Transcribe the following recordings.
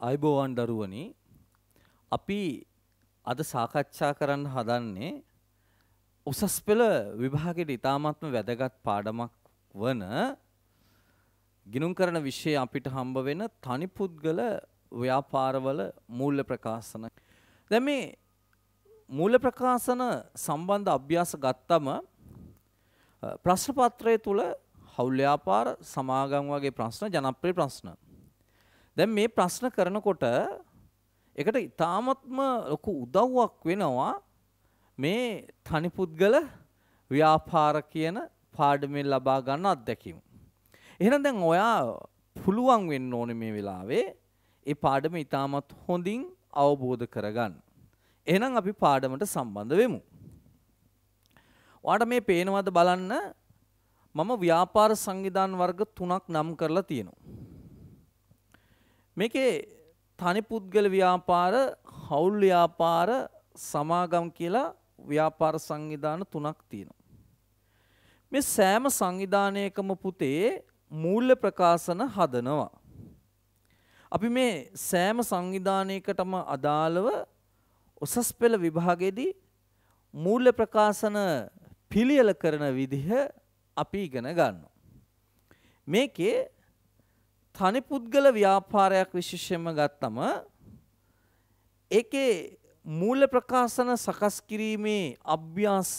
අයිබෝවන් දරුවනි අපි අද සාකච්ඡා කරන්න හදන්නේ උසස් පෙළ විභාගයට ඉතාමත්ම වැදගත් පාඩමක් වන ගිනුම් කරන විෂය අපිට හම්බ වෙන තනිපුද්ගල ව්‍යාපාරවල මූල්‍ය ප්‍රකාශන. දැන් මේ මූල්‍ය ප්‍රකාශන සම්බන්ධ අභ්‍යාස ගත්තම ප්‍රශ්න පත්‍රය තුල හවුල් ව්‍යාපාර සමාගම් වගේ ප්‍රශ්න ජනප්‍රිය ප්‍රශ්න දැන් මේ ප්‍රශ්න කරනකොට ඒකට ඊටාත්ම ලොකු උදව්වක් වෙනවා මේ තනි පුද්ගල ව්‍යාපාර කියන පාඩමෙන් ලබා ගන්න අත්දැකීම. එහෙනම් දැන් ඔයා පුළුවන් වෙන්න ඕනේ මේ වෙලාවේ ඒ පාඩම ඊටමත් හොඳින් අවබෝධ කරගන්න. එහෙනම් අපි පාඩමට සම්බන්ධ වෙමු. ඔයාට මේ පේනවද බලන්න මම ව්‍යාපාර සංවිධාන වර්ග තුනක් නම් කරලා තියෙනවා. මේකේ තනි පුද්ගල ව්‍යාපාර, හවුල් ව්‍යාපාර, සමාගම් කියලා ව්‍යාපාර සංවිධාන තුනක් තියෙනවා. මේ සෑම සංවිධානයකම පුතේ මූල්‍ය ප්‍රකාශන හදනවා. අපි මේ සෑම සංවිධානයකටම අදාළව උසස් පෙළ විභාගයේදී මූල්‍ය ප්‍රකාශන පිළියෙල කරන විදිහ අපි ඉගෙන ගන්නවා. මේකේ තනි පුද්ගල ව්‍යාපාරයක් විශේෂයෙන්ම ගත්තම ඒකේ මූල ප්‍රකාශන සකස් කිරීමේ අභ්‍යාස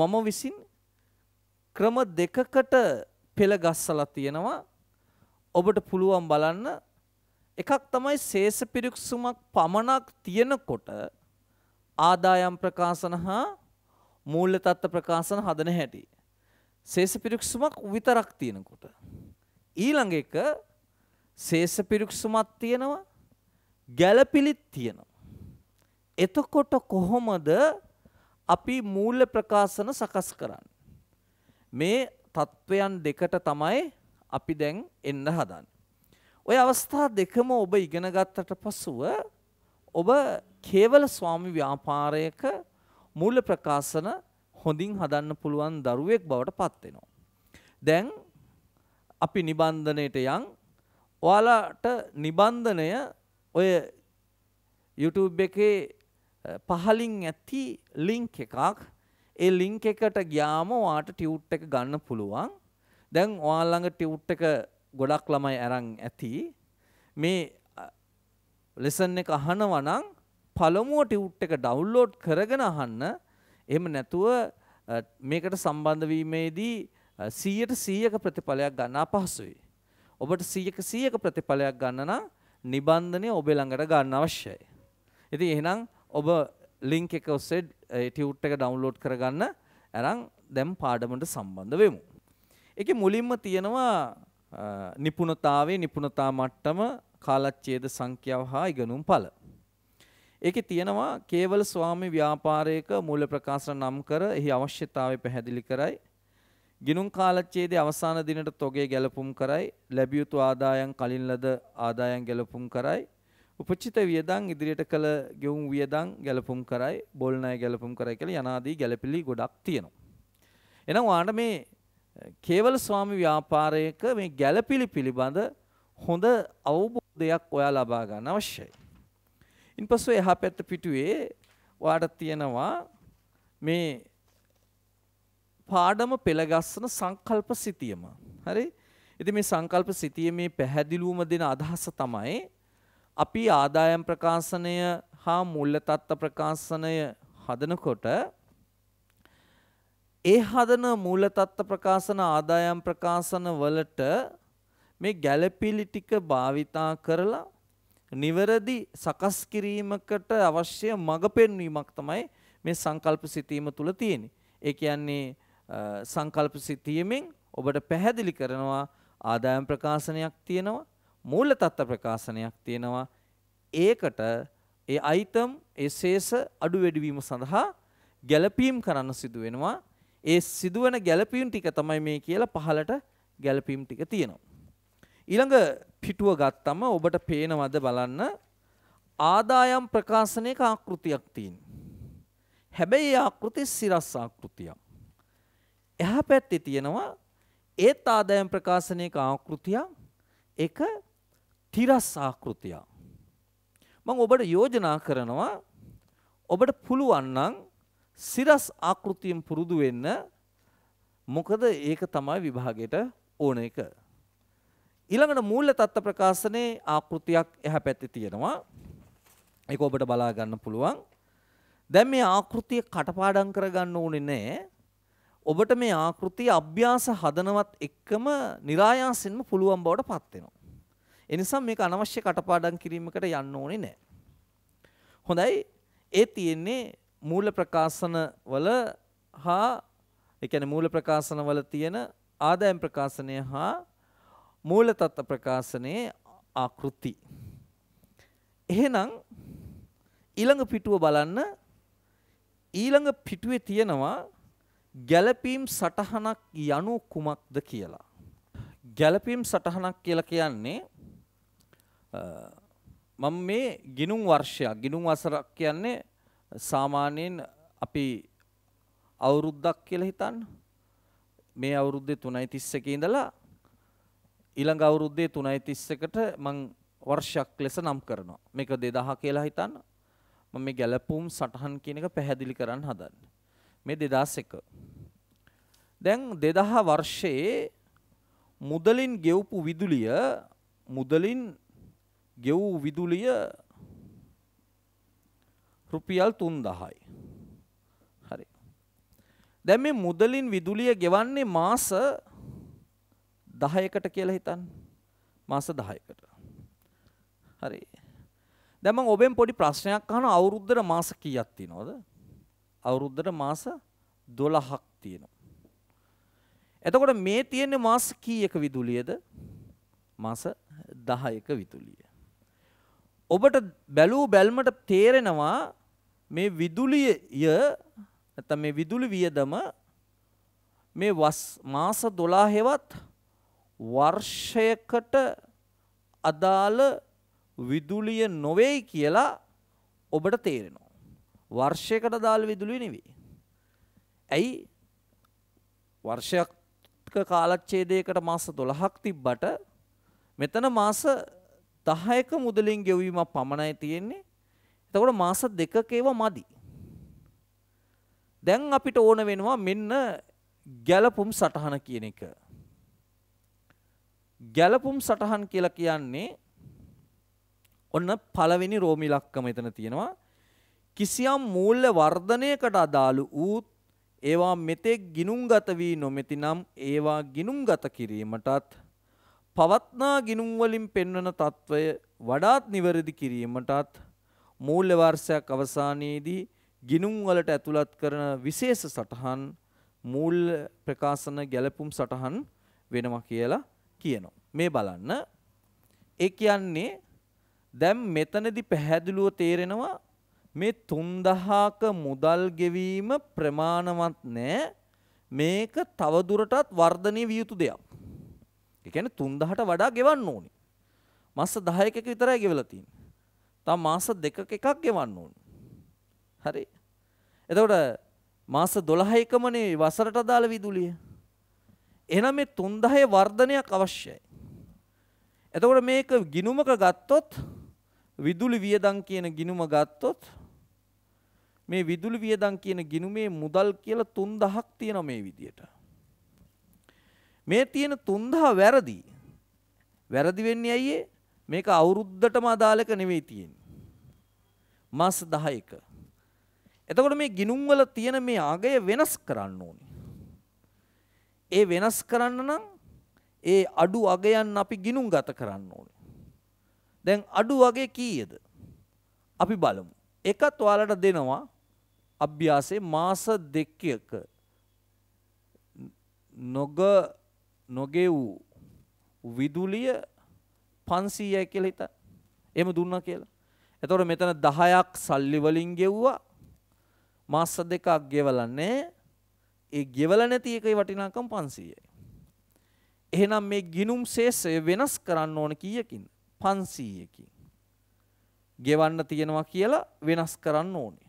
මම විසින් ක්‍රම දෙකකට පෙළ ගස්සලා තියෙනවා ඔබට පුළුවන් බලන්න එකක් තමයි ශේෂ පිරික්සුමක් පමණක් තියෙනකොට ආදායම් ප්‍රකාශන හා මූල්‍ය තත්ත්ව ප්‍රකාශන හදන හැටි ශේෂ පිරික්සුමක් විතරක් තියෙනකොට ඊළඟ එක ශේෂ පිරික්සුමක් තියෙනවා ගැළපිලිත් තියෙනවා. එතකොට කොහොමද අපි මූල්‍ය ප්‍රකාශන සකස් කරන්නේ? මේ தත්වයන් දෙකට තමයි අපි දැන් එන්න හදන්නේ. ওই අවස්ථා දෙකම ඔබ ඉගෙන ගත්තට පසුව ඔබ කේවල ස්වාමි ව්‍යාපාරයක මූල්‍ය ප්‍රකාශන හොඳින් හදන්න පුළුවන් දරුවෙක් බවට පත් වෙනවා. දැන් අපි නිබන්ධනයට යන් ඔයාලට නිබන්ධනය ඔය YouTube එකේ පහලින් ඇති ලින්ක් එකක් ඒ ලින්ක් එකට ගියාම ඔයාට ටියුට් එක ගන්න පුළුවන් දැන් ඔයා ළඟ ටියුට් එක ගොඩක් ළමයි අරන් ඇති මේ ලෙසන් එක අහනවා නම් පළමුව ටියුට් එක ඩවුන්ලෝඩ් කරගෙන අහන්න එහෙම නැතුව මේකට සම්බන්ධ වීමේදී 100ට 100ක ප්‍රතිඵලයක් ගන්න අපහසුයි. ඔබට 100ක 100ක ප්‍රතිඵලයක් ගන්න නම් නිබන්ධනය ඔබේ ළඟට ගන්න අවශ්‍යයි. ඉතින් එහෙනම් ඔබ ලින්ක් එක ඔස්සේ ටියුට් එක ඩවුන්ලෝඩ් කරගන්න අරන් දැන් පාඩමට සම්බන්ධ වෙමු. ඒකේ මුලින්ම තියෙනවා නිපුණතාවයේ නිපුණතා මට්ටම කාලච්ඡේද සංඛ්‍යාව හා ඉගෙනුම් ඵල. ඒකේ තියෙනවා කේවල ස්වාමි ව්‍යාපාරයක මූල ප්‍රකාශන නම් කර එහි අවශ්‍යතාවය පැහැදිලි කරයි. ගිනුම් කාලච්ඡේදයේ අවසාන දිනට තොගේ ගැලපුම් කරයි ලැබිය යුතු ආදායම් කලින් ලද ආදායම් ගැලපුම් කරයි උපචිත වියදම් ඉදිරියට කළ ගෙවුම් වියදම් ගැලපුම් කරයි බොල් ණය ගැලපුම් කරයි කියලා යනාදී ගැලපිලි ගොඩක් තියෙනවා එහෙනම් ඔයාලට මේ කේවල ස්වාමි ව්‍යාපාරයක මේ ගැලපිලි පිළිබඳ හොඳ අවබෝධයක් ඔයා ලබා ගන්න අවශ්‍යයි ඉන්පසු එහා පැත්ත පිටුවේ ඔයාට තියෙනවා මේ පාඩම පෙළගස්සන සංකල්ප සිතියම. හරි? ඉතින් මේ සංකල්ප සිතියමේ පැහැදිලිවම දෙන අදහස තමයි අපි ආදායම් ප්‍රකාශනය හා මුල්‍ය තත්ත්ව ප්‍රකාශනය හදනකොට ඒ හදන මූල තත්ත්ව ප්‍රකාශන ආදායම් ප්‍රකාශන වලට මේ ගැළපිලි ටික භාවිතා කරලා නිවැරදි සකස් කිරීමකට අවශ්‍ය මඟ පෙන්වීමක් තමයි මේ සංකල්ප සිතීම තුළ තියෙන්නේ. ඒ කියන්නේ සංකල්ප සිතීමෙන් ඔබට පැහැදිලි කරනවා ආදායම් ප්‍රකාශනයක් තියෙනවා මූල තත්ත්ව ප්‍රකාශනයක් තියෙනවා ඒකට ඒ අයිතම් ඒ ශේෂ අඩු වැඩිවීම සඳහා ගැළපීම් කරන්න සිදු වෙනවා ඒ සිදුවන ගැළපීම් ටික තමයි මේ කියලා පහලට ගැළපීම් ටික තියෙනවා ඊළඟ පිටුව ගත්තම ඔබට පේනවද බලන්න ආදායම් ප්‍රකාශනයක ආකෘතියක් තියෙන හැබැයි ඒ ආකෘතිය සිරස් ආකෘතියක් එහා පැත්තේ තියෙනවා ඒත් ආදායම් ප්‍රකාශනයක ආකෘතියක් ඒක තිරස් ආකෘතියක් මම ඔබට යෝජනා කරනවා ඔබට පුළුවන් නම් සිරස් ආකෘතියෙන් පුරුදු වෙන්න මොකද ඒක තමයි විභාගයට ඕන එක ඊළඟට මූල්‍ය තත්ත්ව ප්‍රකාශනයේ ආකෘතියක් එහා පැත්තේ තියෙනවා ඒක ඔබට බලා ගන්න පුළුවන් දැන් මේ ආකෘතිය කටපාඩම් කරගන්න ඕනේ නැහැ ඔබට මේ ආකෘතිය අභ්‍යාස හදනවත් එක්කම નિરાයාසෙන්ම පුළුවන් බවට පත් වෙනවා. ඒ නිසා මේක අනවශ්‍ය කටපාඩම් කිරීමකට යන්න ඕනේ නැහැ. හොඳයි. ඒ තියෙන්නේ මූල ප්‍රකාශන වල හා ඒ කියන්නේ මූල ප්‍රකාශන වල තියෙන ආදායම් ප්‍රකාශනය හා මූල තත්ත්ව ප්‍රකාශනයේ ආකෘති. එහෙනම් ඊළඟ පිටුව බලන්න ඊළඟ පිටුවේ තියෙනවා ගැළපීම් සටහනක් යනු කුමක්ද කියලා. ගැළපීම් සටහනක් කියලා කියන්නේ මම මේ ගිනුම් වර්ෂයක් ගිනුම් වසරක් කියන්නේ සාමාන්‍යයෙන් අපි අවුරුද්දක් කියලා හිතන්න. මේ අවුරුද්දේ 3:31 ඉඳලා ඊළඟ අවුරුද්දේ 3:31ට මං වර්ෂයක් ලෙස නම් කරනවා. මේක 2000 කියලා හිතන්න. මම මේ ගැළපුම් සටහන් කියන එක පැහැදිලි කරන්න හදන්නේ. මේ 2001 දැන් 2000 වර්ෂයේ මුදලින් ගෙවපු විදුලිය මුදලින් ගෙවූ විදුලිය රුපියල් 3000යි. හරි. දැන් මේ මුදලින් විදුලිය ගෙවන්නේ මාස 10කට කියලා හිතන්න. මාස 10කට. හරි. දැන් මම ඔබෙන් පොඩි ප්‍රශ්නයක් අහන අවුරුද්දට මාස කීයක් තියනවද? අවුරුද්දට මාස 12ක් තියෙනවා. එතකොට මේ තියෙන්නේ මාස කීයක විදුලියද? මාස 10ක විදුලිය. ඔබට බැලූ බැල්මට තේරෙනවා මේ විදුලිය නැත්නම් මේ විදුලි වියදම මේ වස් මාස 12වත් වර්ෂයකට අදාළ විදුලිය නොවේයි කියලා ඔබට තේරෙනවා. වර්ෂයකට දාල විදුලිය නෙවෙයි. ඇයි වර්ෂයක කාලච්ඡේදයකට මාස 12ක් තිබ්බට මෙතන මාස 10ක මුදලින් ගෙවීමක් පමණයි තියෙන්නේ. එතකොට මාස දෙකක ඒවා මදි. දැන් අපිට ඕන වෙනවා මෙන්න ගැලපුම් සටහන කියන එක. ගැලපුම් සටහන් කියලා කියන්නේ ඔන්න පළවෙනි රෝම ඉලක්කම එතන තියෙනවා. කිසියම් මූල්‍ය වර්ධනයකට අදාළ වූත් ඒවා මෙතෙක් ගිනුම්ගත වී නොමැතිනම් ඒවා ගිනුම්ගත කිරීමටත් පවත්නා ගිනුම් වලින් පෙන්වන తত্ত্বය වඩාත් නිවැරදි කිරීමටත් මූල්‍ය වර්ෂයක් අවසානයේදී ගිනුම් වලට ඇතුළත් කරන විශේෂ සටහන් මූල්‍ය ප්‍රකාශන ගැළපුම් සටහන් වෙනවා කියලා කියනවා. මේ බලන්න ඒ කියන්නේ දැන් මෙතනදී පැහැදිලිව තේරෙනවා මේ 3000ක මුදල් ගෙවීම ප්‍රමාණවත් නැහැ. මේක තවදුරටත් වර්ධනය විය යුතු දෙයක්. ඒ කියන්නේ 3000ට වඩා ගෙවන්න ඕනේ. මාස 10කක විතරයි ගෙවලා තියෙන්නේ. තව මාස දෙකක එකක් ගෙවන්න ඕනේ. හරි. එතකොට මාස 12කමනේ වසරට අදාළ විදුලිය. එහෙනම් මේ 3000 වර්ධනයක් අවශ්‍යයි. එතකොට මේක ගිණුමක ගත්තොත් විදුලි වියදම් කියන ගිණුම ගත්තොත් මේ විදුලි වියදම් කියන ගිණුමේ මුදල් කියලා 3000ක් තියෙනවා මේ විදියට. මේ තියෙන 3000 වැරදි. වැරදි වෙන්නේ ඇයි මේක අවුරුද්දටම අදාළ එක නෙවෙයි තියෙන්නේ. මාස 10ක. එතකොට මේ ගිණුම් වල තියෙන මේ අගය වෙනස් කරන්න ඕනේ. ඒ වෙනස් කරන්න නම් ඒ අඩු අගයන් අපි ගිණුම් ගත කරන්න ඕනේ. දැන් අඩු වගේ කීයද? අපි බලමු. එකත් ඔයාලට දෙනවා අභ්‍යාසයේ මාස දෙකයක නොග නොගෙව් විදුලිය 500යි කියලා හිතා. එහෙම දුන්නා කියලා. එතකොට මෙතන 10ක් සල්ලි වලින් ගෙව්වා. මාස දෙකක් ගෙවලා නැහැ. ඒ ගෙවලා නැති එකේ වටිනාකම 500යි. එහෙනම් මේ ගිනුම් ශේෂය වෙනස් කරන්න ඕන කීයකින්? 500කින්. ගෙවන්න තියෙනවා කියලා වෙනස් කරන්න ඕනේ.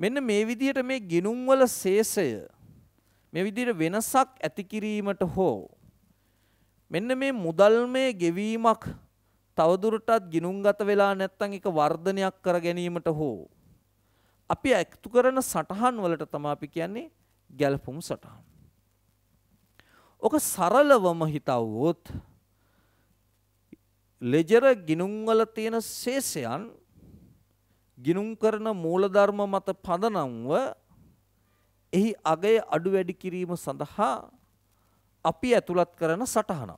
මෙන්න මේ විදිහට මේ ගිනුම්වල ශේෂය මේ විදිහට වෙනසක් ඇති කිරීමට හෝ මෙන්න මේ මුදල්මේ ගෙවීමක් තවදුරටත් ගිනුම්ගත වෙලා නැත්නම් ඒක වර්ධනයක් කර ගැනීමට හෝ අපි ඇක්තු කරන සටහන් වලට තමයි අපි කියන්නේ ගැළපුම් සටහන්. ඔක සරලවම හිතවුවොත් ලෙජර ගිනුම් වල තියෙන ශේෂයන් ගිනුම් කරන මූලධර්ම මත පදනම්ව එහි අගය අඩු වැඩි කිරීම සඳහා අපි ඇතුළත් කරන සටහන.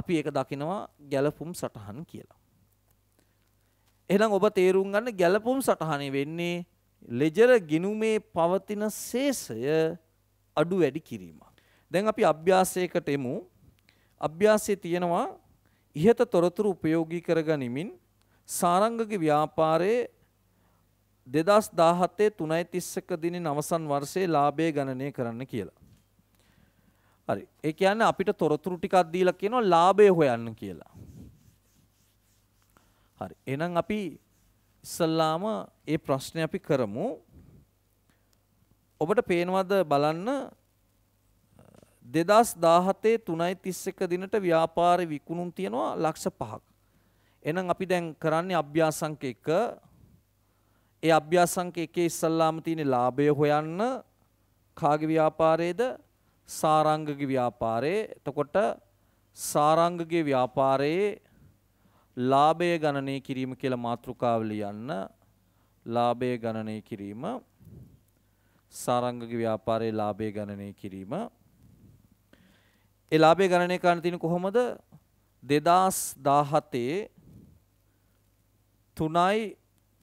අපි ඒක දකිනවා ගැලපුම් සටහන් කියලා. එහෙනම් ඔබ තේරුම් ගන්න ගැලපුම් සටහනේ වෙන්නේ ලෙජර ගිනුමේ පවතින ශේෂය අඩු වැඩි කිරීම. දැන් අපි අභ්‍යාසයකට එමු. අභ්‍යාසයේ තියෙනවා ඉහත තොරතුරු උපයෝගී කරගනිමින් සාරංගගේ ව්‍යාපාරයේ 2017 3.31 දිනින් අවසන් වර්ෂයේ ලාභය ගණනය කරන්න කියලා. හරි. ඒ කියන්නේ අපිට තොරතුරු ටිකක් දීලා කියනවා ලාභය හොයන්න කියලා. හරි. එහෙනම් අපි ඉස්සල්ලාම ඒ ප්‍රශ්නේ අපි කරමු. ඔබට පේනවද බලන්න 2017 3.31 දිනට ව්‍යාපාර විකුණුම් තියනවා ලක්ෂ 5ක්. එහෙනම් අපි දැන් කරන්නේ අභ්‍යාසංක 1. ඒ අභ්‍යාසංක 1 ඉස්සල්ලාම තියෙන ලාභය හොයන්න කාගේ ව්‍යාපාරයේද? සාරංගගේ ව්‍යාපාරයේ. එතකොට සාරංගගේ ව්‍යාපාරයේ ලාභය ගණනය කිරීම කියලා මාතෘකාව ලියන්න. ලාභය ගණනය කිරීම සාරංගගේ ව්‍යාපාරයේ ලාභය ගණනය කිරීම. ඒ ලාභය ගණනය කරන්න තියෙන කොහොමද? 2017 3යි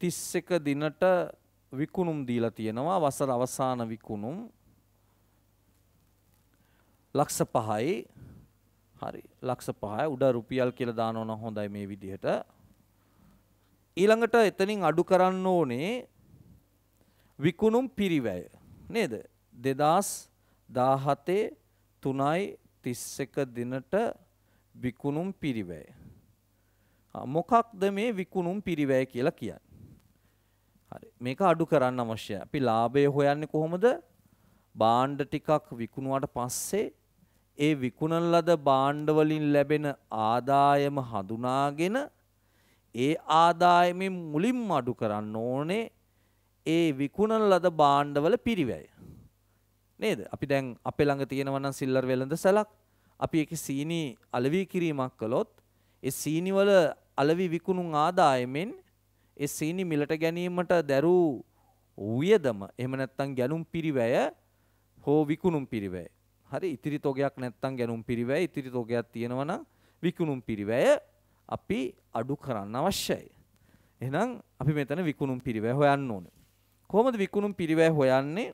31 දිනට විකුණුම් දීලා තියෙනවා වසර අවසාන විකුණුම් ලක්ෂ 5යි හරි ලක්ෂ 5යි උඩ රුපියල් කියලා දානවනම් හොඳයි මේ විදිහට ඊළඟට එතනින් අඩු කරන්න ඕනේ විකුණුම් පිරිවැය නේද 2017 3යි 31 දිනට විකුණුම් පිරිවැය මොකක්ද මේ විකුණුම් පිරිවැය කියලා කියන්නේ? හරි. මේක අඩු කරන්න අවශ්‍යයි. අපි ලාභය හොයන්නේ කොහොමද? භාණ්ඩ ටිකක් විකුණුවාට පස්සේ ඒ විකුණන ලද භාණ්ඩ වලින් ලැබෙන ආදායම හඳුනාගෙන ඒ ආදායමෙන් මුලින්ම අඩු කරන්න ඕනේ ඒ විකුණන ලද භාණ්ඩවල පිරිවැය. නේද? අපි දැන් අපේ ළඟ තියෙනවා නම් සිල්ලර් වෙළඳ සැලක්. අපි ඒකේ සීනි අලවි කිරීමක් කළොත් ඒ සීනි වල අලවි විකුණුම් ආදායමෙන් ඒ සීනි මිලට ගැනීමට දැරූ වියදම එහෙම නැත්නම් ගැනුම් පිරිවැය හෝ විකුණුම් පිරිවැය. හරි ඉතිරි තොගයක් නැත්නම් ගැනුම් පිරිවැය ඉතිරි තොගයක් තියෙනවා නම් විකුණුම් පිරිවැය අපි අඩු කරන්න අවශ්‍යයි. එහෙනම් අපි මෙතන විකුණුම් පිරිවැය හොයන්න ඕනේ. කොහොමද විකුණුම් පිරිවැය හොයන්නේ?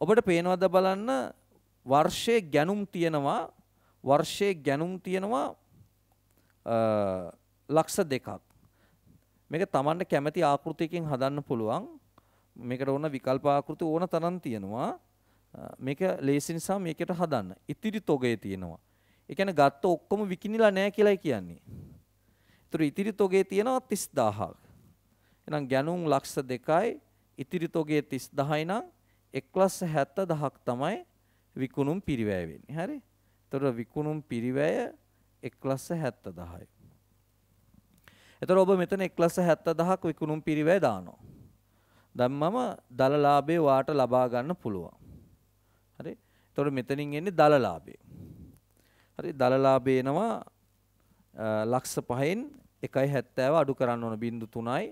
ඔබට පේනවද බලන්න වර්ෂයේ ගැනුම් තියෙනවා වර්ෂයේ ගැනුම් තියෙනවා ලක්ෂ දෙකක් මේක Tamanne කැමැති ආකෘතියකින් හදන්න පුළුවන් මේකට ඕන විකල්ප ආකෘති ඕන තරම් තියෙනවා මේක ලේසි නිසා මේකට හදන්න ඉතිරි තොගේ තියෙනවා ඒ කියන්නේ ගත්ත ඔක්කොම විකිනිලා නැහැ කියලායි කියන්නේ ඒතර ඉතිරි තොගේ තියෙනවා 30000ක් එහෙනම් ගැණුම් ලක්ෂ 2යි ඉතිරි තොගේ 30000 නම් 1,70,000ක් තමයි විකුණුම් පිරිවැය වෙන්නේ හරි එතකොට විකුණුම් පිරිවැය 1,70000යි. එතකොට ඔබ මෙතන 1,70000ක් විකුණුම් පිරිවැය දානවා. දැන් මම දලලාභේ වාට ලබා ගන්න පුළුවන්. හරි? එතකොට මෙතනින් එන්නේ දලලාභේ. හරි දලලාභේ එනවා ලක්ෂ 5න් 1.70 අඩු කරන්න ඕන බිංදු 3යි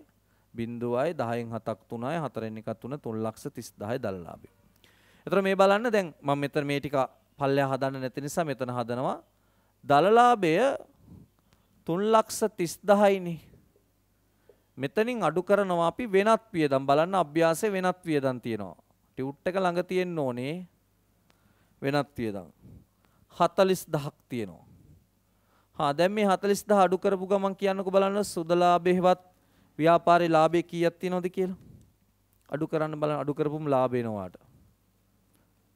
බිංදුවයි 10න් 7ක් 3යි 4න් 1ක් 3 3 ලක්ෂ 30000 දලලාභේ. එතකොට මේ බලන්න දැන් මම මෙතන මේ ටික පල්ලෙහා හදන්න නැති නිසා මෙතන හදනවා දලලාභය 330000යිනේ. මෙතනින් අඩු කරනවා අපි වෙනත් වියදම් බලන්න අභ්‍යාසයේ වෙනත් වියදම් තියෙනවා. ටියුට් එක ළඟ තියෙන්න ඕනේ වෙනත් වියදම්. 40000ක් තියෙනවා. හා දැන් මේ 40000 අඩු කරපු ගමන් කියන්නකෝ බලන්න සුදලාභෙහිවත් ව්‍යාපාරේ ලාභේ කීයක් තියෙනවද කියලා. අඩු කරන්න බලන්න අඩු කරපුම ලාභ එනවාට.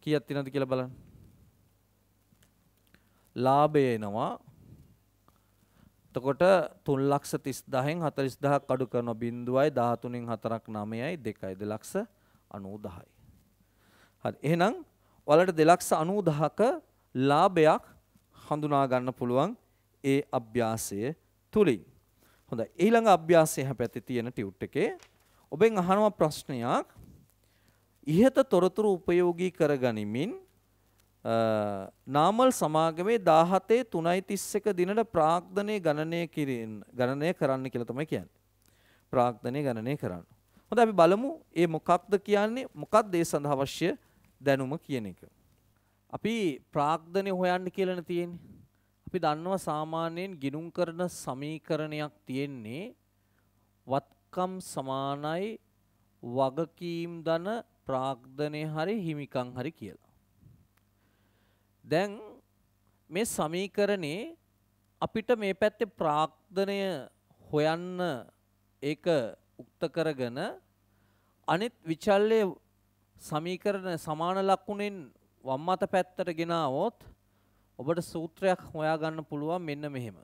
කීයක් තියෙනවද කියලා බලන්න. ලාභය එනවා. එතකොට 3 ලක්ෂ 30000න් 40000ක් අඩු කරන 0.13න් 4ක් 9යි 2යි 2 ලක්ෂ 90000යි. හරි. එහෙනම් ඔයාලට 2 ලක්ෂ 90000ක ලාභයක් හඳුනා ගන්න පුළුවන් ඒ අභ්‍යාසය තුලින්. හොඳයි. ඊළඟ අභ්‍යාසය හැපැත්තේ තියෙන ටියුට් එකේ ඔබෙන් අහනවා ප්‍රශ්නයක්. ඉහත තොරතුරු උපයෝගී කරගනිමින් නාමල් සමාගමේ 17 3:31 දිනට ප්‍රාග්ධනය ගණනය කිරීම ගණනය කරන්න කියලා තමයි කියන්නේ. ප්‍රාග්ධනය ගණනය කරන්න. හොඳයි අපි බලමු මේ මොකක්ද කියන්නේ මොකක්ද ඒ සඳහා අවශ්‍ය දැනුම කියන එක. අපි ප්‍රාග්ධනය හොයන්න කියලානේ තියෙන්නේ. අපි දන්නවා සාමාන්‍යයෙන් ගිණුම් කරන සමීකරණයක් තියෙන්නේ වත්කම් සමානයි වගකීම් දන ප්‍රාග්ධනය හරි හිමිකම් හරි කියලා. දැන් මේ සමීකරණේ අපිට මේ පැත්තේ ප්‍රාක්්ධනය හොයන්න ඒක උක්ත කරගෙන අනිත් විචල්ලයේ සමීකරණ සමාන ලක්ෂණෙන් වම් අත පැත්තට ගෙනාවොත් ඔබට සූත්‍රයක් හොයාගන්න පුළුවන් මෙන්න මෙහෙම.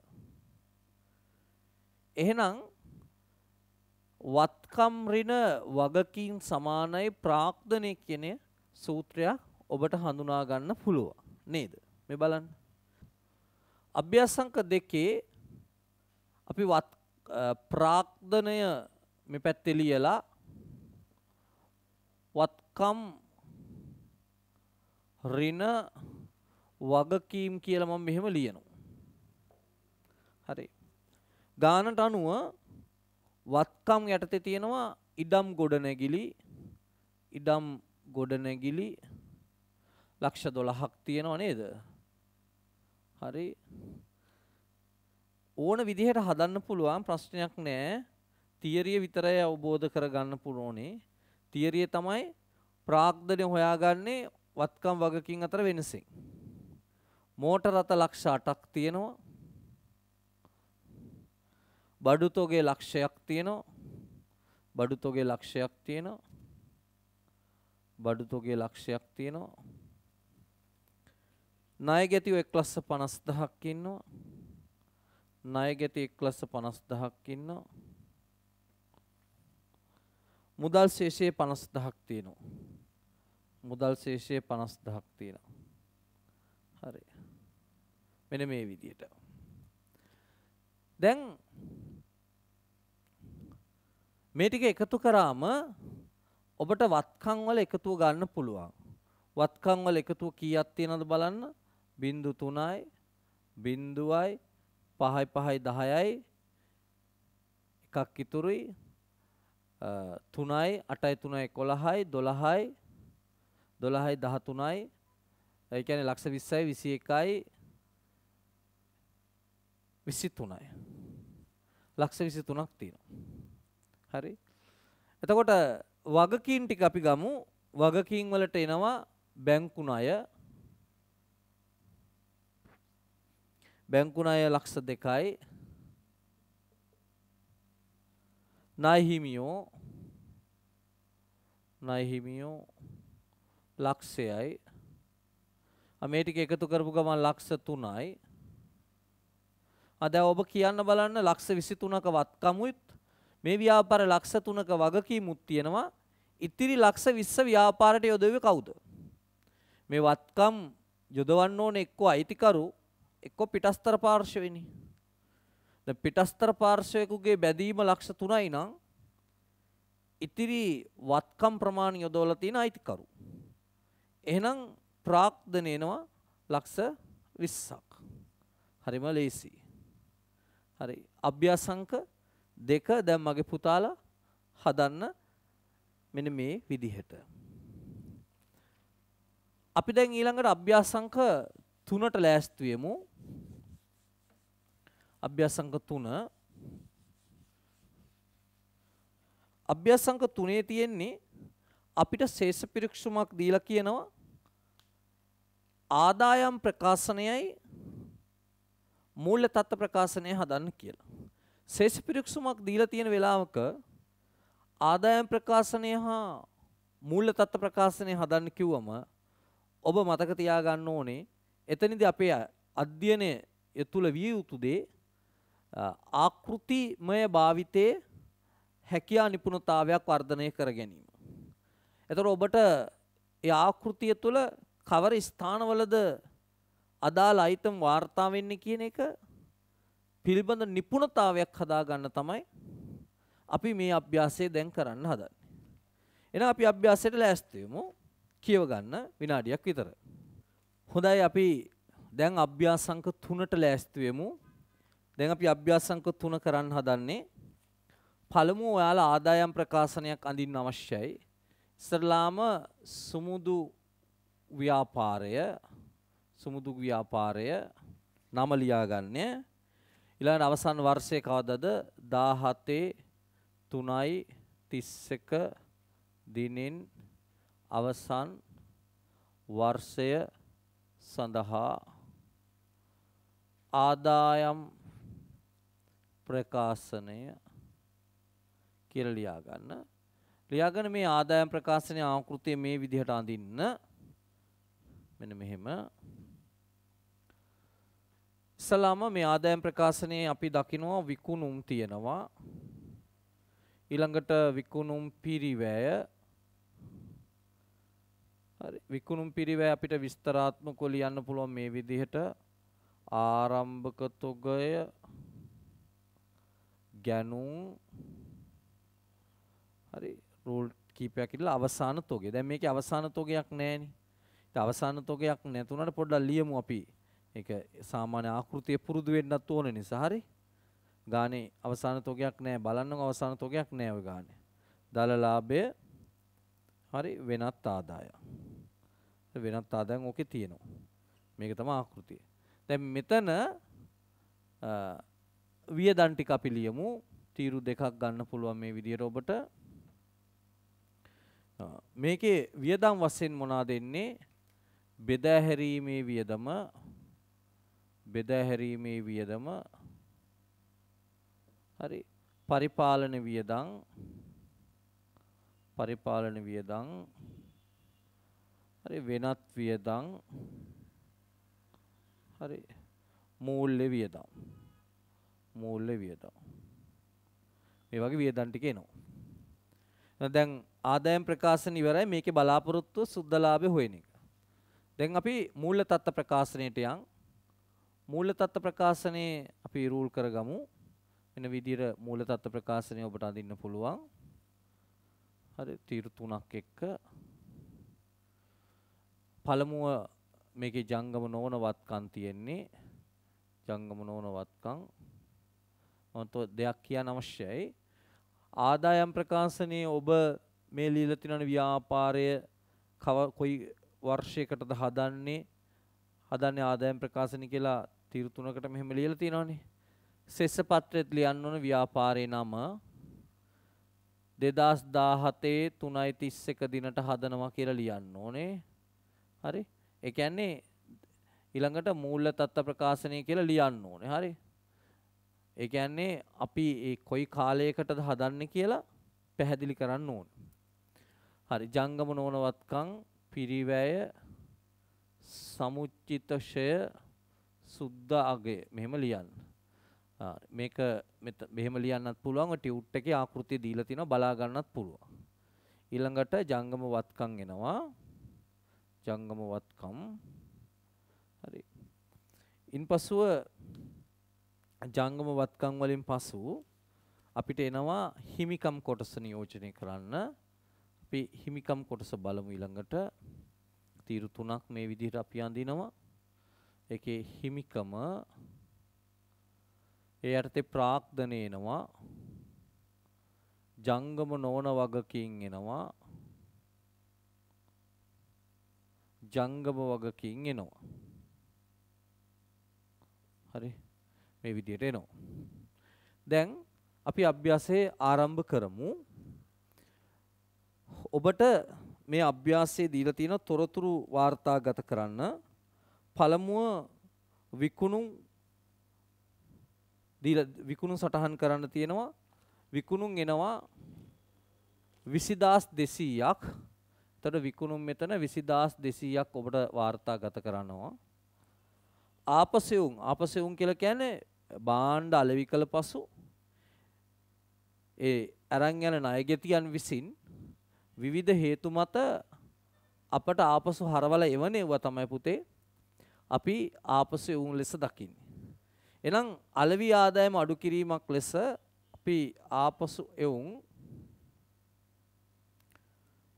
එහෙනම් වත්කම් ඍණ වගකීම් සමානයි ප්‍රාක්්ධනය කියන සූත්‍රයක් ඔබට හඳුනා ගන්න පුළුවන්. නේද? මේ බලන්න. අභ්‍යාසංක දෙකේ අපි වත් ප්‍රාග්ධනය මේ පැත්තේ ලියලා වත්කම් ඍණ වගකීම් කියලා මම මෙහෙම ලියනවා. හරි. ගානට අනුව වත්කම් යටතේ තියෙනවා ඉඩම් ගොඩනැගිලි ඉඩම් ගොඩනැගිලි ලක්ෂ 12ක් තියෙනව නේද? හරි. ඕන විදිහට හදන්න පුළුවන් ප්‍රශ්නයක් නෑ. තියරිය විතරයි අවබෝධ කරගන්න පුළුවනේ. තියරිය තමයි ප්‍රාග්ධනය හොයාගන්නේ වත්කම් වගකින් අතර වෙනසෙන්. මෝටර රථ ලක්ෂ 8ක් තියෙනවා. බඩුතොගේ ලක්ෂයක් තියෙනවා. බඩුතොගේ ලක්ෂයක් තියෙනවා. බඩුතොගේ ලක්ෂයක් තියෙනවා. ණය ගැතිව 150000ක් ඉන්නවා. ණය ගැති 150000ක් ඉන්නවා. මුදල් ශේෂයේ 50000ක් තියෙනවා. මුදල් ශේෂයේ 50000ක් තියෙනවා. හරි. මෙන්න මේ විදියට. දැන් මේ ටික එකතු කරාම ඔබට වත්කම් වල එකතුව ගන්න පුළුවන්. වත්කම් වල එකතුව කීයක් තියෙනවද බලන්න. බින්දු තුනයි බින්දුවයි පහයි පහයි දහයයි එකක් ඉතුරුයි තුනයි අටයි තුනයි කොළහයි දොළහයි දොළහයි දහතුනයි ඒ කියන්නේ ලක්ෂ විස්සයි විසි එකයි විසි තුනයි ලක්ෂ විසි තුනක් තියෙනවා හරි එතකොට වගකීන් ටික අපි ගමු වගකීන් වලට එනවා බැංකු ණය බැංකු ණය ලක්ෂ 2යි ණය හිමියෝ ණය හිමියෝ ලක්ෂයයි මේ ටික එකතු කරපු ගමන් ලක්ෂ 3යි අද ඔබ කියන්න බලන්න ලක්ෂ 23ක වත්කමුත් මේ ව්‍යාපාර ලක්ෂ 3ක වගකීමුත් තියෙනවා ඉතිරි ලක්ෂ 20 ව්‍යාපාරට යොදවුවේ කවුද මේ වත්කම් යොදවන්න ඕනේ එක්ක අයිතිකරු එක්කෝ පිටස්තර පාර්ශවෙනි. දැන් පිටස්තර පාර්ශවයකගේ බැඳීම ලක්ෂ 3යි නම් ඉතිරි වත්කම් ප්‍රමාණය යොදවලා තියෙන අයිතිකරු. එහෙනම් ප්‍රාක්දන එනවා ලක්ෂ 20ක්. හරිම ලේසි. හරි. අභ්‍යාසංක දෙක දැන් මගේ පුතාලා හදන්න මෙන්න මේ විදිහට. අපි දැන් ඊළඟට අභ්‍යාසංක තුනට ලෑස්ති වෙමු. අභ්‍යාසංක 3 අභ්‍යාසංක 3 තියෙන්නේ අපිට ශේෂ පිරික්සුමක් දීලා කියනවා ආදායම් ප්‍රකාශනයයි මූල්‍ය තත්ත්ව ප්‍රකාශනය හදන්න කියලා. ශේෂ පිරික්සුමක් දීලා තියෙන වෙලාවක ආදායම් ප්‍රකාශනය හා මූල්‍ය තත්ත්ව ප්‍රකාශනය හදන්න කිව්වම ඔබ මතක තියාගන්න ඕනේ එතනදී අපේ අධ්‍යයනය තුළ විය යුතු දේ ආකෘතිමය භාවිතයේ හැකියා නිපුණතාවයක් වර්ධනය කර ගැනීම. එතකොට ඔබට ඒ ආකෘතිය තුළ කවර ස්ථානවලද අදාළ අයිතම් වාර්තා වෙන්නේ කියන එක පිළිබඳ නිපුණතාවයක් හදා ගන්න තමයි අපි මේ අභ්‍යාසය දැන් කරන්න හදන්නේ. එහෙනම් අපි අභ්‍යාසයට ලෑස්ති වෙමු. කියව ගන්න විනාඩියක් විතර. හොඳයි අපි දැන් අභ්‍යාස අංක 3ට ලෑස්ති වෙමු. දැන් අපි අභ්‍යාස අංක 3 කරන්න හදන්නේ පළමුව ඔයාලා ආදායම් ප්‍රකාශනයක් අඳින්න අවශ්‍යයි. ඉස්සරලාම සුමුදු ව්‍යාපාරය සුමුදු ව්‍යාපාරය නම ලියාගන්නේ ඊළඟ අවසන් වර්ෂයේ කවදද 17 3යි 31 දිනෙන් අවසන් වර්ෂය සඳහා ආදායම් ප්‍රකාශනය කියලා ලියා ගන්න. ලියාගෙන මේ ආදායම් ප්‍රකාශනයේ ආකෘතිය මේ විදිහට අඳින්න. මෙන්න මෙහෙම. ඉස්සලාම මේ ආදායම් ප්‍රකාශනයේ අපි දකිනවා විකුණුම් තියෙනවා. ඊළඟට විකුණුම් පිරිවැය හරි විකුණුම් පිරිවැය අපිට විස්තරාත්මකව ලියන්න පුළුවන් මේ විදිහට ආරම්භක තොගය ගැනු හරි රූල් කීපයක් ඉදලා අවසාන තොගේ. දැන් මේකේ අවසාන තොගයක් නැහෙනේ. ඉතින් අවසාන තොගයක් නැතුණාට පොඩ්ඩක් ලියමු අපි. ඒක සාමාන්‍ය ආකෘතිය පුරුදු වෙන්නත් ඕන නිසා හරි. ගානේ අවසාන තොගයක් නැහැ. බලන්නකො අවසාන තොගයක් නැහැ ওই ගානේ. දලලාභය හරි වෙනත් ආදායම්. වෙනත් ආදායම් ඕකේ තියෙනවා. මේක තමයි ආකෘතිය. දැන් මෙතන වියදම් ටික අපි ලියමු. තීරු දෙකක් ගන්න පුළුවන් මේ විදියට ඔබට. මේකේ වියදම් වශයෙන් මොනවාද එන්නේ? බෙදා හැරීමේ වියදම බෙදා හැරීමේ වියදම හරි පරිපාලන වියදම් පරිපාලන වියදම් හරි වෙනත් වියදම් හරි මූල්‍ය වියදම් මූල්‍ය වියදම්. මේ වගේ වියදම් ටික එනවා. දැන් ආදායම් ප්‍රකාශන ඉවරයි මේකේ බලාපොරොත්තු සුද්ධලාභය හොයන එක. දැන් අපි මූල්‍ය තත්ත්ව ප්‍රකාශනයට යන් මූල්‍ය තත්ත්ව ප්‍රකාශනයේ අපි රූල් කරගමු. වෙන විදිහට මූල තත්ත්ව ප්‍රකාශනය ඔබට අඳින්න පුළුවන්. හරි තීරු තුනක් එක්ක පළමුව මේකේ ජංගම නොවන වත්කම් තියෙන්නේ. ජංගම නොවන වත්කම් මම දෙයක් කියන්න අවශ්‍යයි. ආදායම් ප්‍රකාශනයේ ඔබ මේ ලීලා තිනන ව්‍යාපාරය කොයි වර්ෂයකටද හදන්නේ හදන්නේ ආදායම් ප්‍රකාශන කියලා තීරු තුනකට මෙහෙම ලියලා තියෙනවානේ. සෙස්ස පත්‍රෙත් ලියන්න ඕන ව්‍යාපාරේ නම 2017 3:31 දිනට හදනවා කියලා ලියන්න ඕනේ. හරි? ඒ කියන්නේ ඊළඟට මූල්‍ය තත්ත්ව ප්‍රකාශනය කියලා ලියන්න ඕනේ. හරි? ඒ කියන්නේ අපි ඒ කොයි කාලයකටද හදන්නේ කියලා පැහැදිලි කරන්න ඕන. හරි ජංගම නෝනවත්කම් පිරිවැය සමුච්චිතෂය සුද්ධ අගය මෙහෙම ලියන්න. මේක මෙහෙම ලියන්නත් පුළුවන් ටියුට් එකේ ආකෘතිය දීලා තිනවා බලා ගන්නත් පුළුවන්. ඊළඟට ජංගම වත්කම් එනවා. ජංගම වත්කම් හරි. ඉන්පසුව ජංගම වත්කම් වලින් පසු අපිට එනවා හිමිකම් කොටස නියෝජනය කරන්න. අපි හිමිකම් කොටස බලමු ඊළඟට. තීරු තුනක් මේ විදිහට අපි අඳිනවා. ඒකේ හිමිකම ඒ යටතේ ප්‍රාග්ධන එනවා. ජංගම නොවන වගකීම් එනවා. ජංගම වගකීම් එනවා. හරි මේ විදියට එනවා. දැන් අපි අභ්‍යාසයේ ආරම්භ කරමු. ඔබට මේ අභ්‍යාසයේ දීලා තියෙන තොරතුරු වාර්තාගත කරන්න පළමුව විකුණුම් දීලා විකුණුම් සටහන් කරන්න තියෙනවා විකුණුම් එනවා 20200ක් එතකොට විකුණුම් මෙතන 20200ක් ඔබට වාර්තාගත කරනවා ආපසෙවුම් ආපසෙවුම් කියලා කියන්නේ බාණ්ඩ අලෙවි කළ පසු ඒ අරන් යන ණයගැතියන් විසින් විවිධ හේතු මත අපට ආපසු හරවල එවනෙව්වා තමයි පුතේ අපි ආපසු යොමු ලෙස දකින්නේ. එහෙනම් අලෙවි ආදායම අඩු කිරීමක් ලෙස අපි ආපසු එවුම්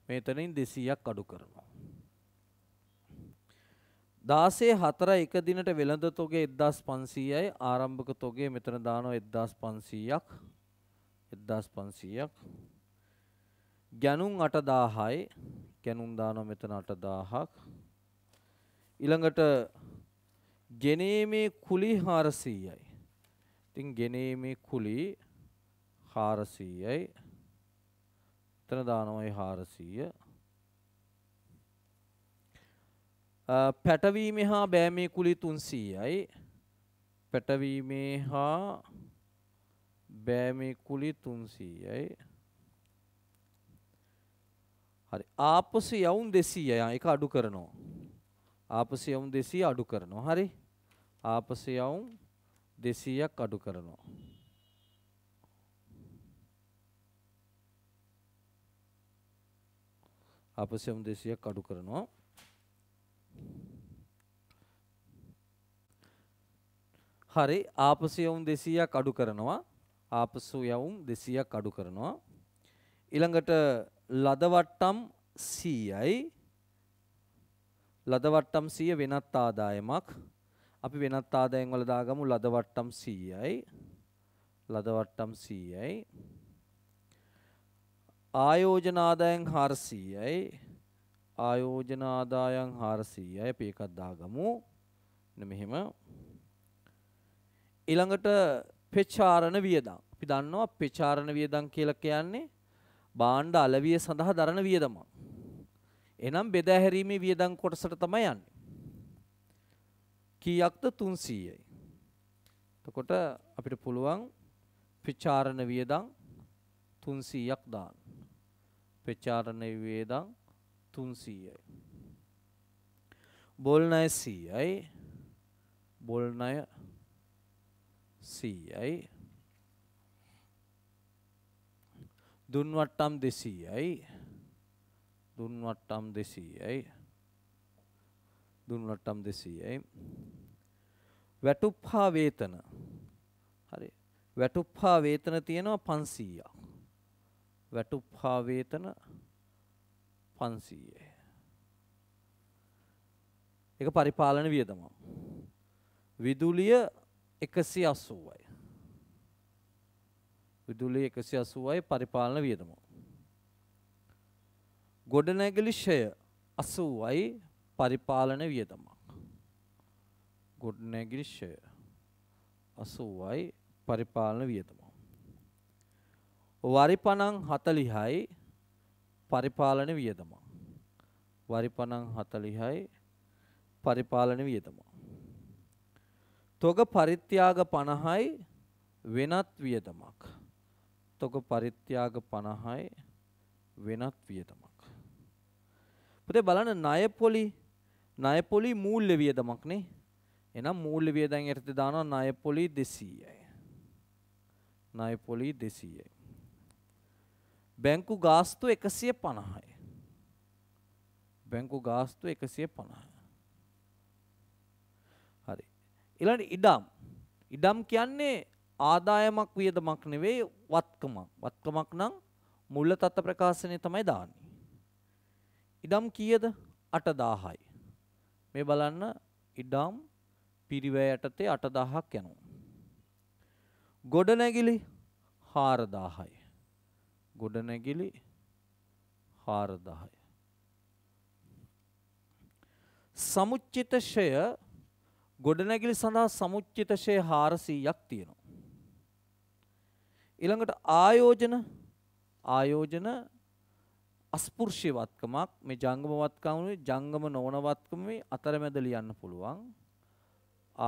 මෙතනින් 200ක් අඩු කරනවා. දාසේ හතර එක දිනට වෙළඳ තොගේ එද්දස් පන්සීයයි ආරම්භක තොගේ මෙතන දානෝ එද්දස් පන්සීයක් එද්දස් පන්සීයක් ගැනුම් අටදාහයි ගැනුම් දානෝ මෙතන අටදාහක් ඉළඟට ගෙනීමේ කුලි හාරසීයයි ඉතින් ගෙනීමේ කුලි හාරසීයයි එතන දානෝයි හාරසීය පැටවීමේ හා බෑමේ කුලි 300යි. පැටවීමේ හා බෑමේ කුලි 300යි. හරි. ආපසු යවුන් 200යි. ඒක අඩු කරනවා. ආපසු යවුන් 200 අඩු කරනවා. හරි. ආපසු යවුන් 200ක් අඩු කරනවා. ආපසු යවුන් 200ක් අඩු කරනවා. හරි ආපසු යවුම් 200ක් අඩු කරනවා. ආපසු යවුම් 200ක් අඩු කරනවා. ඊළඟට ලද වට්ටම් 100යි. ලද වට්ටම් 100 වෙනත් ආදායමක්. අපි වෙනත් ආදායම් වල දාගමු ලද වට්ටම් 100යි. ලද වට්ටම් 100යි. ආයෝජන ආදායම් 400යි. ආයෝජන ආදායම් 400යි. අපි එකක් දාගමු. මෙන්න මෙහෙම ඊළඟට පෙචාරණ වියදම්. අපි දන්නවා පෙචාරණ වියදම් කියලා කියන්නේ භාණ්ඩ අලවිය සඳහා දරන වියදම. එනම් බෙදා හැරීමේ වියදම් කොටසට තමයි යන්නේ. කීයක්ද 300යි. එතකොට අපිට පුළුවන් පෙචාරණ වියදම් 300ක් දාන්න. පෙචාරණ වියදම් 300යි. බොල් ණය 100යි. බොල් ණය 100යි දුන් වට්ටම් 200යි දුන් වට්ටම් 200යි දුන් වට්ටම් 200යි වැටුප් හා වේතන හරි වැටුප් හා වේතන තියෙනවා 500ක් වැටුප් හා වේතන 500යි ඒක පරිපාලන වියදමක් විදුලිය එකසි අසුවයි. විදුලි එකසි අසුවයි පරිපාලන වියදම. ගොඩනැගලි ෂය අසුවයි පරිපාලන වියදමක්. ගොඩනැගිලි ෂය අසුවයි පරිපාලන වියදම. වරිපණං හතලිහයි පරිපාලන වියදම. වරිපණං හතලිහයි පරිපාලන වියදමක්. තොග පරිත්‍යාග 50යි වෙනත් වියදමක්. තොග පරිත්‍යාග 50යි වෙනත් වියදමක්. පුතේ බලන්න ණය පොලි ණය පොලි මූල්‍ය වියදමක් නේ. එහෙනම් මූල්‍ය වියදම් යටතේ දානවා ණය පොලි 200යි. ණය පොලි 200යි. බැංකු ගාස්තු 150යි. බැංකු ගාස්තු 150යි. ඊළඟ ඉඩම්. ඉඩම් කියන්නේ ආදායමක් වියදමක් නෙවෙයි වත්කමක්. වත්කමක් නම් මුල්ල තත්ත්ව ප්‍රකාශනය තමයි දාන්නේ. ඉඩම් කීයද? 8000යි. මේ බලන්න ඉඩම් පිරිවැය යටතේ 8000ක් යනවා. ගොඩනැගිලි 4000යි. ගොඩනැගිලි 4000යි. සමුච්චිත ෂය ගොඩනැගිලි සඳහා සමුච්චිතශය 400ක් තියෙනවා. ඊළඟට ආයෝජන ආයෝජන අස්පෘශ්‍යවත්කමක් මේ ජංගම වත්කමුනේ ජංගම නොවන වත්කමේ අතරමැද ලියන්න පුළුවන්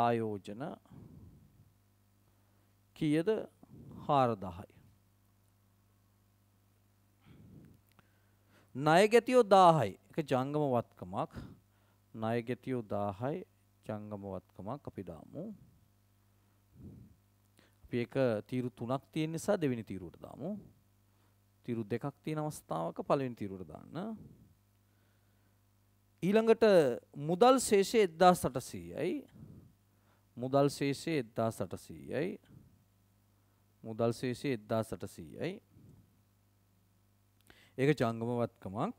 ආයෝජන කීයද 4000යි ණය ගැතියෝ 1000යි ඒක ජංගම වත්කමක් ණය ගැතියෝ 1000යි ජංගමවත්කමක් අපි දාමු. අපි ඒක තීරු තුනක් තියෙන නිසා දෙවෙනි තීරුවට දාමු. තීරු දෙකක් තියෙන අවස්ථාවක පළවෙනි තීරුවට දාන්න. ඊළඟට මුදල් ශේෂය 1800යි. මුදල් ශේෂය 1800යි. මුදල් ශේෂය 1800යි. ඒක ජංගමවත්කමක්.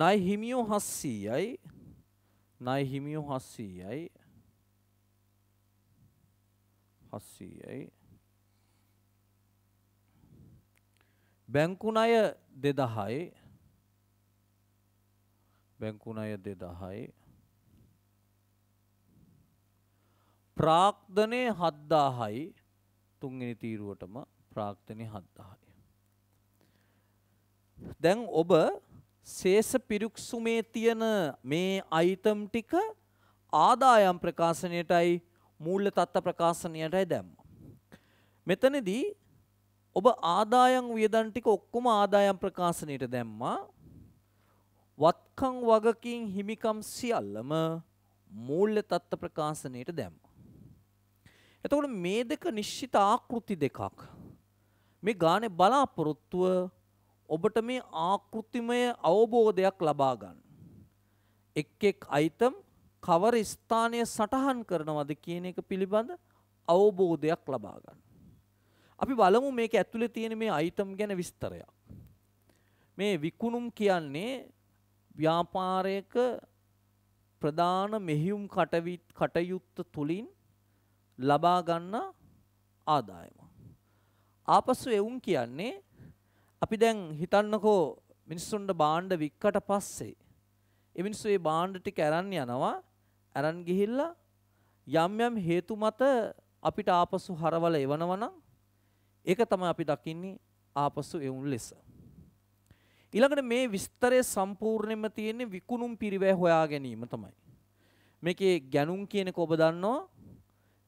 ණය හිමියෝ 700යි. ණය හිමියෝ 700යි 700යි බැංකු ණය 2000යි බැංකු ණය 2000යි ප්‍රාක්්ධනේ 7000යි තුන්වෙනි තීරුවටම ප්‍රාක්්ධනේ 7000යි දැන් ඔබ සේස පිරුක්සුමේ තියෙන මේ අයිටම් ටික ආදායම් ප්‍රකාශනයටයි මූල්‍ය තත්ත්ව ප්‍රකාශනයටයි දැම්මා. මෙතනදී ඔබ ආදායම් වියදම් ටික ඔක්කොම ආදායම් ප්‍රකාශනයට දැම්මා. වත්කම් වගකීම් හිමිකම් සියල්ලම මූල්‍ය තත්ත්ව ප්‍රකාශනයට දැම්මා. එතකොට මේ දෙක නිශ්චිත ආකෘති දෙකක්. මේ ගානේ බලාපොරොත්තුව ඔබට මේ ආකෘතිමය අවබෝධයක් ලබා ගන්න. එක් එක් අයිතම් කවර ස්ථානය සටහන් කරනවද කියන එක පිළිබඳ අවබෝධයක් ලබා ගන්න. අපි බලමු මේක ඇතුලේ තියෙන මේ අයිටම් ගැන විස්තරයක්. මේ විකුණුම් කියන්නේ ව්‍යාපාරයක ප්‍රධාන මෙහියුම් කටයුත්ත තුලින් ලබා ගන්න ආදායම. ආපසු එවුන් කියන්නේ අපි දැන් හිතන්නකෝ මිනිස්සුන්ට බාණ්ඩ වික්කට පස්සේ ඒ මිනිස්සු ඒ බාණ්ඩ ටික අරන් යනවා අරන් ගිහිල්ලා යම් යම් හේතු මත අපිට ආපසු හරවල එවනවනම් ඒක තමයි අපි දකින්නේ ආපසු එවුන් ලෙස ඊළඟට මේ විස්තරය සම්පූර්ණයෙන්ම තියෙන්නේ විකුණුම් පිරිවැය හොයා ගැනීම තමයි මේකේ ගැණුම් කියන එක ඔබ දන්නවා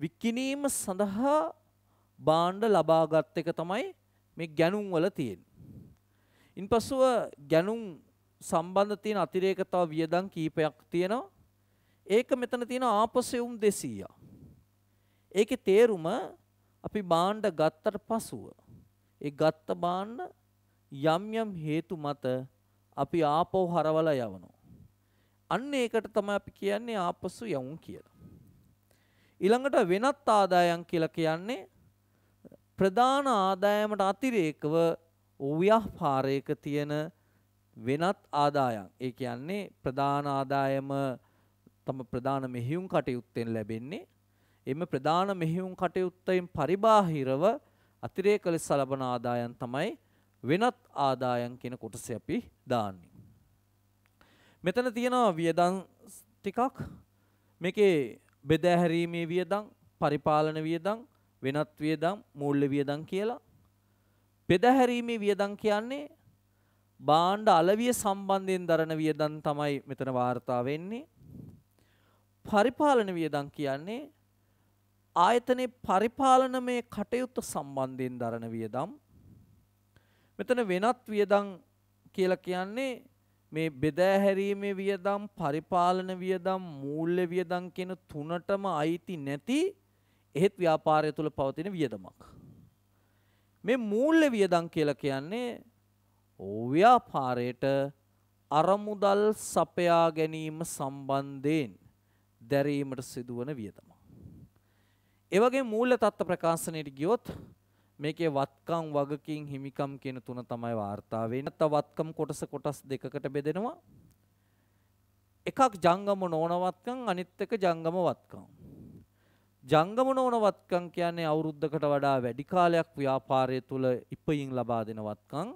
විකිණීම සඳහා බාණ්ඩ ලබාගත් එක තමයි මේ ගැණුම් වල තියෙන්නේ ඉන්පසුව ගැනුම් සම්බන්ධ තියෙන අතිරේකතාව වියදම් කීපයක් තියෙනවා. ඒක මෙතන තියෙන ආපසෙවුම් 200ක්. ඒකේ තේරුම අපි බාණ්ඩ ගත්තට පසුව ඒ ගත්ත බාණ්ඩ යම් යම් හේතු මත අපි ආපහු හරවලා යවනවා. අන්න ඒකට තමයි අපි කියන්නේ ආපසු යවුම් කියලා. ඊළඟට වෙනත් ආදායම් කියලා කියන්නේ ප්‍රධාන ආදායමට අතිරේකව ව්‍යාපාරයක තියෙන වෙනත් ආදායම් ඒ කියන්නේ ප්‍රධාන ආදායම තම ප්‍රධාන මෙහෙයුම් කටයුත්තෙන් ලැබෙන්නේ එම ප්‍රධාන මෙහෙයුම් කටයුත්තෙන් පරිබාහිරව අතිරේක ලෙස ලබන ආදායම් තමයි වෙනත් ආදායම් කියන කොටස අපි දාන්නේ මෙතන තියෙනවා වියදම් ටිකක් මේකේ බෙදා හැරීමේ වියදම් පරිපාලන වියදම් වෙනත් වියදම් මූල්‍ය වියදම් කියලා බෙදහැරීමේ වියදම් කියන්නේ බාණ්ඩ අලවිය සම්බන්ධයෙන් දරන වියදම් තමයි මෙතන වාර්තා වෙන්නේ. පරිපාලන වියදම් කියන්නේ ආයතනයේ පරිපාලනමය කටයුතු සම්බන්ධයෙන් දරන වියදම්. මෙතන වෙනත් වියදම් කියලා කියන්නේ මේ බෙදා හැරීමේ වියදම්, පරිපාලන වියදම්, මූල්‍ය වියදම් කියන තුනටම අයිති නැති එහෙත් ව්‍යාපාරය තුළ පවතින වියදමක්. මේ මූල්‍ය වියදම් කියලා කියන්නේ ව්‍යාපාරයට අරමුදල් සපයා ගැනීම සම්බන්ධයෙන් දැරීමට සිදුවන වියදම. ඒ වගේ මූල්‍ය තත්ත්ව ප්‍රකාශනයේට ගියොත් මේකේ වත්කම් වගකීම් හිමිකම් කියන තුන තමයි වාර්තා වෙන්නේ. තව වත්කම් කොටස කොටස් දෙකකට බෙදෙනවා. එකක් ජංගම නොවන වත්කම් අනිත් එක ජංගම වත්කම්. ජංගම නොවනවත්කම් කියන්නේ අවුරුද්දකට වඩා වැඩි කාලයක් ව්‍යාපාරය තුල ඉපයින් ලබා දෙන වත්කම්.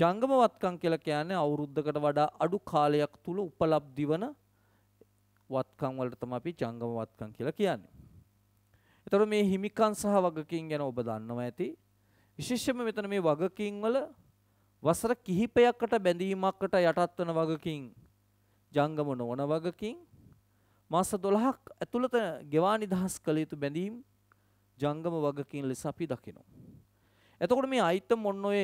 ජංගම වත්කම් කියලා කියන්නේ අවුරුද්දකට වඩා අඩු කාලයක් තුල උපලබ්ධි වන වත්කම් වලට තමයි අපි ජංගම වත්කම් කියලා කියන්නේ. එතකොට මේ හිමිකම් සහ වගකීම් ගැන ඔබ දන්නවා ඇති. විශේෂයෙන්ම මෙතන මේ වගකීම් වල වසර කිහිපයකට බැඳීමකට යටත් වන වගකීම් ජංගම නොවන වගකීම් මාස 12ක් ඇතුළත ගෙවා නිදහස් කළ යුතු බැඳීම් ජංගම වගකීම් ලෙස අපි දකිනවා. එතකොට මේ අයිතම් ඔන්න ඔය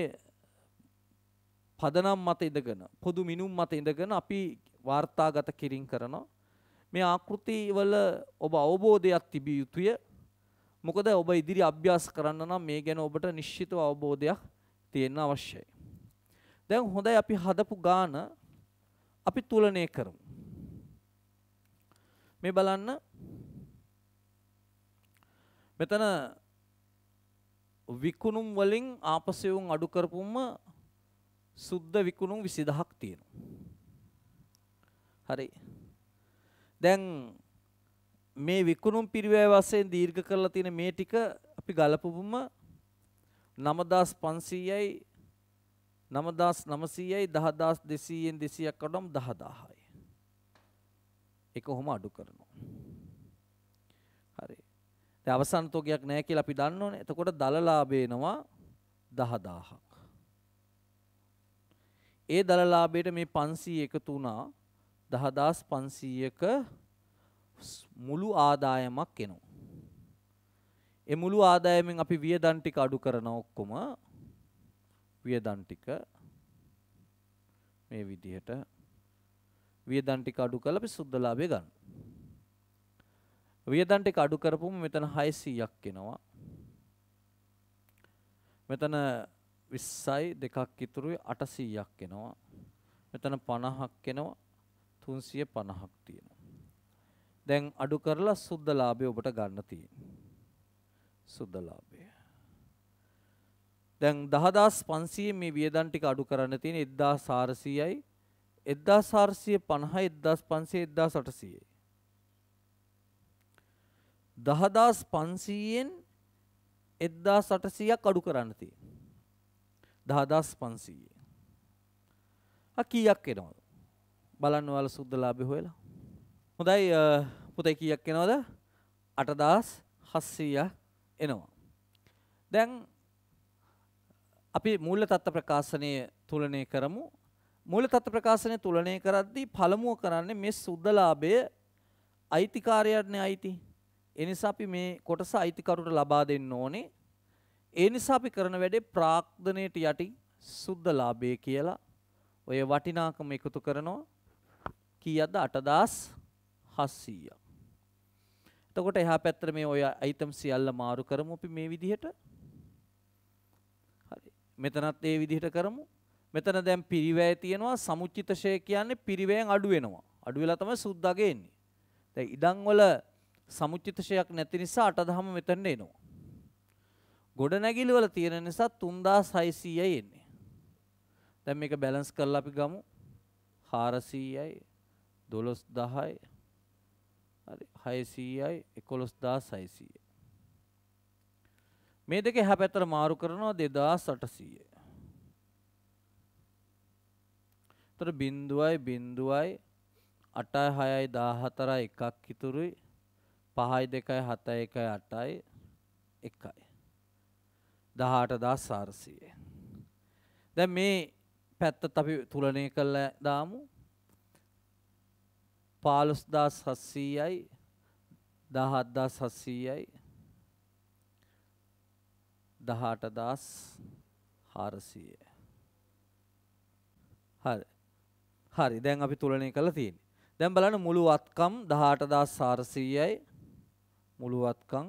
පදනම් මත ඉඳගෙන පොදු මිනුම් මත ඉඳගෙන අපි වාර්තාගත කිරීම කරනවා. මේ ආකෘති වල ඔබ අවබෝධයක් තිබිය යුතුය. මොකද ඔබ ඉදිරි අභ්‍යාස කරන්න නම් මේ ගැන ඔබට නිශ්චිතව අවබෝධයක් තියෙන්න අවශ්‍යයි. දැන් හොඳයි අපි හදපු ගාන අපි තුලනය කරමු. මේ බලන්න මෙතන විකුණුම් වලින් ආපසෙවුම් අඩු කරපුම සුද්ධ විකුණුම් 20000ක් තියෙනවා. හරි. දැන් මේ විකුණුම් පිරිවැය වශයෙන් දීර්ඝ කරලා තියෙන මේ ටික අපි ගලපපුම 9500යි 9900යි 10200න් 200ක් වඩාම 10000යි. ඒක ඔහොම අඩු කරනවා. හරි. දැන් අවසන් තෝගයක් නැහැ කියලා අපි දන්නෝනේ. එතකොට දල ලාභ එනවා 10000ක්. ඒ දල ලාභයට මේ 500 එකතු වුණා 10500ක මුළු ආදායමක් එනවා. ඒ මුළු ආදායමෙන් අපි වියදම් ටික අඩු කරන ඔක්කොම වියදම් ටික මේ විදිහට වියදම් ටික අඩු කරලා අපි සුද්ධලාභය ගන්න. වියදම් ටික අඩු කරපුවම මෙතන 600ක් එනවා. මෙතන 20යි දෙකක් ඉතුරුයි 800ක් එනවා. මෙතන 50ක් එනවා. 350ක් තියෙනවා. දැන් අඩු කරලා සුද්ධලාභය ඔබට ගන්න තියෙනවා. සුද්ධලාභය. දැන් 10500 මේ වියදම් ටික අඩු කරන්න තියෙන 1400යි 1450 1500 1800 10500න් 1800ක් අඩු කරන්න තියෙනවා 10500 ආ කීයක් එනවද බලන්න ඔයාලා සුද්ධලාභේ හොයලා හොඳයි පුතේ කීයක් එනවද 8700 එනවා දැන් අපි මූල්‍ය තත්ත්ව ප්‍රකාශනය තුලනය කරමු මූල තත්ත්ව ප්‍රකාශනය තුලනය කරද්දී පළමුව කරන්නේ මේ සුද්ධලාභය අයිතිකාරයන්නේ අයිති. ඒ නිසා අපි මේ කොටස අයිතිකරුට ලබා දෙන්න ඕනේ. ඒ නිසා අපි කරන වැඩේ ප්‍රාග්ධනයට යටින් සුද්ධලාභය කියලා ඔය වටිනාකම එකතු කරනවා. කීයක්ද 8700ක්. එතකොට එහා පැත්තට මේ ඔය අයිටම් සියල්ල මාරු කරමු අපි මේ විදිහට. හරි. මෙතනත් ඒ විදිහට කරමු. මෙතන දැන් පිරිවැය තියෙනවා සමුචිතශය කියන්නේ පිරිවැයෙන් අඩු වෙනවා. අඩු වෙලා තමයි සුද්දාගේ එන්නේ. දැන් ඉඩම් වල සමුචිතශයක් නැති නිසා අටදහම මෙතනට එනවා. ගොඩනැගිලි වල තියෙන නිසා 3600යි එන්නේ. දැන් මේක බැලන්ස් කරලා අපි ගමු. 400යි 12000යි හරි 600යි 11600යි. මේ දෙකේ හැපැත්තට මාරු කරනවා 2800යි. තොර බින්දුවයි බින්දුවයි අටයි හයයි දාහතරයි එකක් ඉතුරුයි පහයි දෙකයි හතයි එකයි අටයි එකයි. දහට දා සාරසියේ. දැ මේ පැත්තත් අපි තුලනය කළ දාමු පාලුස්දා සස්සීයයි දහත්දා සස්සීයයි දහටදස් හාරසිය. හරි හරි දැන් අපි තුලනය කරලා තියෙන්නේ. දැන් බලන්න මුළු වත්කම් 18400යි මුළු වත්කම්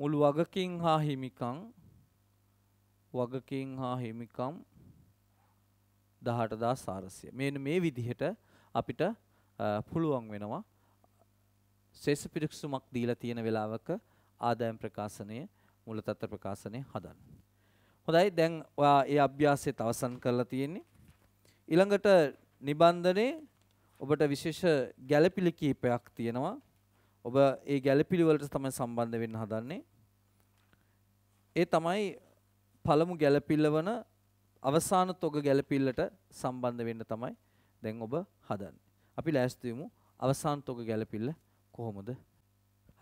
මුළු වගකීම් හා හිමිකම් වගකීම් හා හිමිකම් 18400. මෙන්න මේ විදිහට අපිට පුළුවන් වෙනවා ශේෂ පිරික්සුමක් දීලා තියෙන වෙලාවක ආදායම් ප්‍රකාශනය මූලතත්ත්ව ප්‍රකාශනය හදන්න. හොඳයි දැන් ඔයා ඒ අභ්‍යාසයත් අවසන් කරලා තියෙන්නේ. ඊළඟට නිබන්ධනයේ ඔබට විශේෂ ගැළපිලි කීපයක් තියෙනවා. ඔබ ඒ ගැළපිලි වලට තමයි සම්බන්ධ වෙන්න හදන්නේ. ඒ තමයි පළමු ගැළපිල්ල වන අවසාන තොග ගැළපිල්ලට සම්බන්ධ වෙන්න තමයි දැන් ඔබ හදන්නේ. අපි ලෑස්ති වෙමු අවසාන තොග ගැළපිල්ල කොහොමද?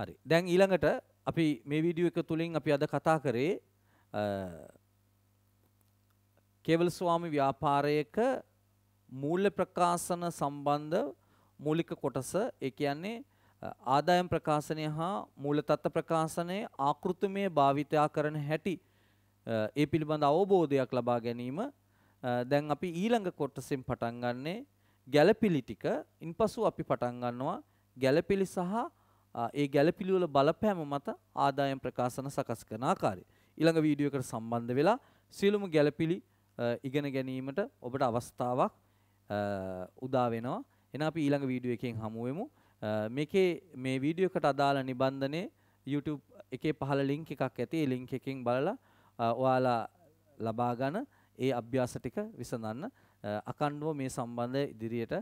හරි. දැන් ඊළඟට අපි මේ වීඩියෝ එක තුලින් අපි අද කතා කරේ කේවල ස්වාමි ව්‍යාපාරයක මූල්‍ය ප්‍රකාශන සම්බන්ධ මූලික කොටස ඒ කියන්නේ ආදායම් ප්‍රකාශනය හා මූල තත්ත්ව ප්‍රකාශනයේ ආකෘතිමය භාවිතය කරන හැටි ඒ පිළිබඳ අවබෝධයක් ලබා ගැනීම දැන් අපි ඊළඟ කොටසෙන් පටන් ගන්නෙ ගැළපිලි ටික ඉන්පසු අපි පටන් ගන්නවා ගැළපිලි සහ ඒ ගැළපිලි වල බලපෑම මත ආදායම් ප්‍රකාශන සකස් කරන ආකාරය ඊළඟ වීඩියෝ එකට සම්බන්ධ වෙලා සියලුම ගැළපිලි ඉගෙන ගැනීමට ඔබට අවස්ථාවක් උදා වෙනවා. එහෙනම් අපි ඊළඟ වීඩියෝ එකෙන් හමු වෙමු. මේකේ මේ වීඩියෝ එකට අදාළ නිබන්ධනයේ YouTube එකේ පහළ link එකක් ඇති. ඒ link එකෙන් බලලා ඔයාලා ලබා ගන්න ඒ අභ්‍යාස ටික විසඳන්න අකණ්ඩව මේ සම්බන්ධ ඉදිරියට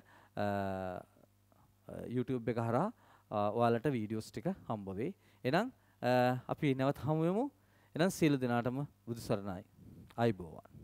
YouTube එක හරහා ඔයාලට වීඩියෝස් ටික හම්බ වෙයි. එහෙනම් අපි නැවත හමු වෙමු. එහෙනම් සියලු දෙනාටම බුදු සරණයි. ආයිබෝවන්.